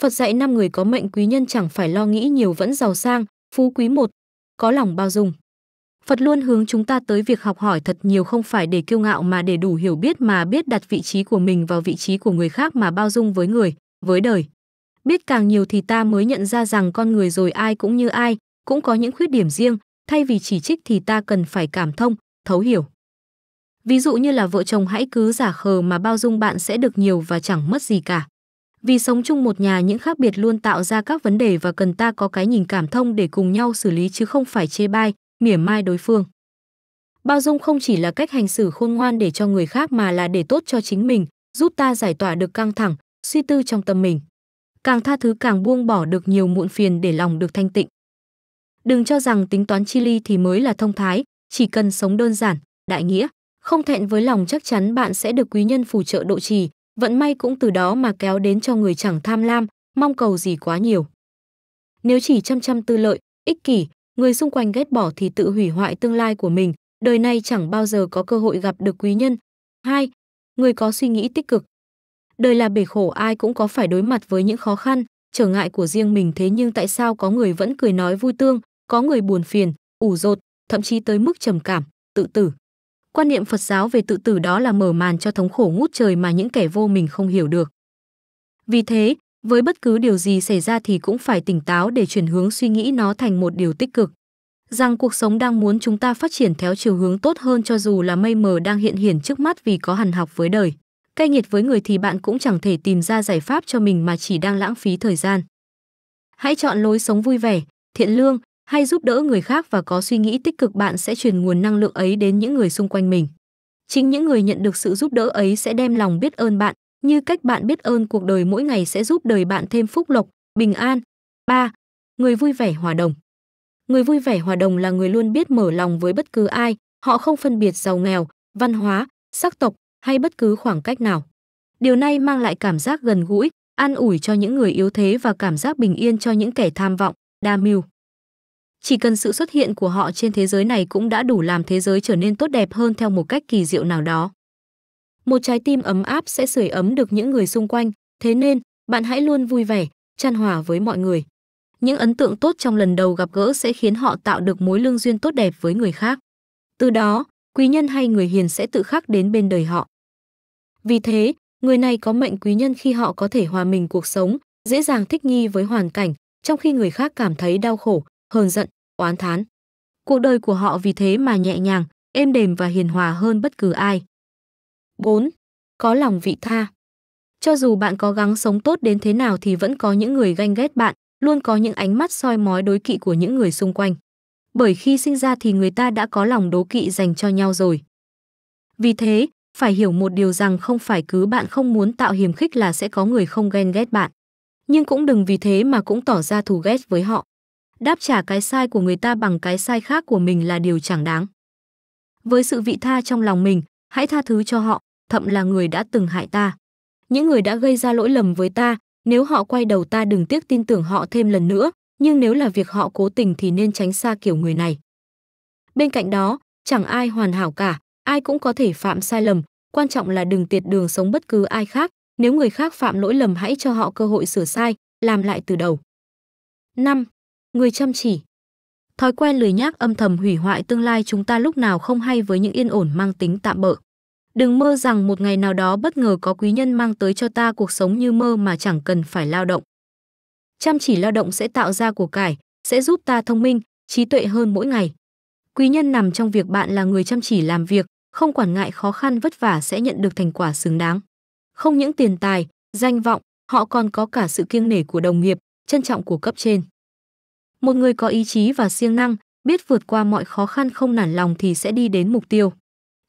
Phật dạy năm người có mệnh quý nhân chẳng phải lo nghĩ nhiều vẫn giàu sang, phú quý một, có lòng bao dung. Phật luôn hướng chúng ta tới việc học hỏi thật nhiều không phải để kiêu ngạo mà để đủ hiểu biết mà biết đặt vị trí của mình vào vị trí của người khác mà bao dung với người, với đời. Biết càng nhiều thì ta mới nhận ra rằng con người rồi ai cũng như ai, cũng có những khuyết điểm riêng, thay vì chỉ trích thì ta cần phải cảm thông, thấu hiểu. Ví dụ như là vợ chồng hãy cứ giả khờ mà bao dung bạn sẽ được nhiều và chẳng mất gì cả. Vì sống chung một nhà những khác biệt luôn tạo ra các vấn đề và cần ta có cái nhìn cảm thông để cùng nhau xử lý chứ không phải chê bai, mỉa mai đối phương. Bao dung không chỉ là cách hành xử khôn ngoan để cho người khác mà là để tốt cho chính mình, giúp ta giải tỏa được căng thẳng, suy tư trong tâm mình. Càng tha thứ càng buông bỏ được nhiều muộn phiền để lòng được thanh tịnh. Đừng cho rằng tính toán chi ly thì mới là thông thái, chỉ cần sống đơn giản, đại nghĩa, không thẹn với lòng chắc chắn bạn sẽ được quý nhân phù trợ độ trì, vận may cũng từ đó mà kéo đến cho người chẳng tham lam, mong cầu gì quá nhiều. Nếu chỉ chăm chăm tư lợi, ích kỷ, người xung quanh ghét bỏ thì tự hủy hoại tương lai của mình, đời này chẳng bao giờ có cơ hội gặp được quý nhân. 2. Người có suy nghĩ tích cực. Đời là bể khổ ai cũng có phải đối mặt với những khó khăn, trở ngại của riêng mình thế nhưng tại sao có người vẫn cười nói vui tương, có người buồn phiền, ủ rột, thậm chí tới mức trầm cảm, tự tử quan niệm Phật giáo về tự tử đó là mở màn cho thống khổ ngút trời mà những kẻ vô mình không hiểu được. Vì thế, với bất cứ điều gì xảy ra thì cũng phải tỉnh táo để chuyển hướng suy nghĩ nó thành một điều tích cực. Rằng cuộc sống đang muốn chúng ta phát triển theo chiều hướng tốt hơn cho dù là mây mờ đang hiện hiển trước mắt vì có hằn học với đời. Cay nghiệt với người thì bạn cũng chẳng thể tìm ra giải pháp cho mình mà chỉ đang lãng phí thời gian. Hãy chọn lối sống vui vẻ, thiện lương, hay giúp đỡ người khác và có suy nghĩ tích cực bạn sẽ truyền nguồn năng lượng ấy đến những người xung quanh mình chính những người nhận được sự giúp đỡ ấy sẽ đem lòng biết ơn bạn như cách bạn biết ơn cuộc đời mỗi ngày sẽ giúp đời bạn thêm phúc lộc bình an 3. người vui vẻ hòa đồng người vui vẻ hòa đồng là người luôn biết mở lòng với bất cứ ai họ không phân biệt giàu nghèo văn hóa sắc tộc hay bất cứ khoảng cách nào điều này mang lại cảm giác gần gũi an ủi cho những người yếu thế và cảm giác bình yên cho những kẻ tham vọng đa mưu chỉ cần sự xuất hiện của họ trên thế giới này cũng đã đủ làm thế giới trở nên tốt đẹp hơn theo một cách kỳ diệu nào đó. Một trái tim ấm áp sẽ sưởi ấm được những người xung quanh, thế nên bạn hãy luôn vui vẻ, chan hòa với mọi người. Những ấn tượng tốt trong lần đầu gặp gỡ sẽ khiến họ tạo được mối lương duyên tốt đẹp với người khác. Từ đó, quý nhân hay người hiền sẽ tự khắc đến bên đời họ. Vì thế, người này có mệnh quý nhân khi họ có thể hòa mình cuộc sống, dễ dàng thích nghi với hoàn cảnh, trong khi người khác cảm thấy đau khổ, hờn giận, oán thán. Cuộc đời của họ vì thế mà nhẹ nhàng, êm đềm và hiền hòa hơn bất cứ ai. 4. Có lòng vị tha. Cho dù bạn có gắng sống tốt đến thế nào thì vẫn có những người ganh ghét bạn, luôn có những ánh mắt soi mói đối kỵ của những người xung quanh. Bởi khi sinh ra thì người ta đã có lòng đố kỵ dành cho nhau rồi. Vì thế, phải hiểu một điều rằng không phải cứ bạn không muốn tạo hiểm khích là sẽ có người không ghen ghét bạn. Nhưng cũng đừng vì thế mà cũng tỏ ra thù ghét với họ đáp trả cái sai của người ta bằng cái sai khác của mình là điều chẳng đáng. Với sự vị tha trong lòng mình, hãy tha thứ cho họ, thậm là người đã từng hại ta. Những người đã gây ra lỗi lầm với ta, nếu họ quay đầu ta đừng tiếc tin tưởng họ thêm lần nữa, nhưng nếu là việc họ cố tình thì nên tránh xa kiểu người này. Bên cạnh đó, chẳng ai hoàn hảo cả, ai cũng có thể phạm sai lầm, quan trọng là đừng tiệt đường sống bất cứ ai khác, nếu người khác phạm lỗi lầm hãy cho họ cơ hội sửa sai, làm lại từ đầu. 5 người chăm chỉ. Thói quen lười nhác âm thầm hủy hoại tương lai chúng ta lúc nào không hay với những yên ổn mang tính tạm bợ. Đừng mơ rằng một ngày nào đó bất ngờ có quý nhân mang tới cho ta cuộc sống như mơ mà chẳng cần phải lao động. Chăm chỉ lao động sẽ tạo ra của cải, sẽ giúp ta thông minh, trí tuệ hơn mỗi ngày. Quý nhân nằm trong việc bạn là người chăm chỉ làm việc, không quản ngại khó khăn vất vả sẽ nhận được thành quả xứng đáng. Không những tiền tài, danh vọng, họ còn có cả sự kiêng nể của đồng nghiệp, trân trọng của cấp trên. Một người có ý chí và siêng năng, biết vượt qua mọi khó khăn không nản lòng thì sẽ đi đến mục tiêu.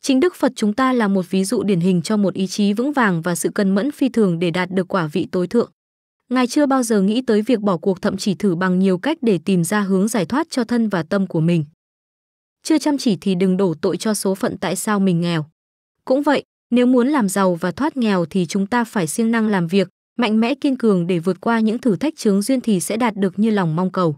Chính Đức Phật chúng ta là một ví dụ điển hình cho một ý chí vững vàng và sự cần mẫn phi thường để đạt được quả vị tối thượng. Ngài chưa bao giờ nghĩ tới việc bỏ cuộc thậm chí thử bằng nhiều cách để tìm ra hướng giải thoát cho thân và tâm của mình. Chưa chăm chỉ thì đừng đổ tội cho số phận tại sao mình nghèo. Cũng vậy, nếu muốn làm giàu và thoát nghèo thì chúng ta phải siêng năng làm việc, mạnh mẽ kiên cường để vượt qua những thử thách chướng duyên thì sẽ đạt được như lòng mong cầu.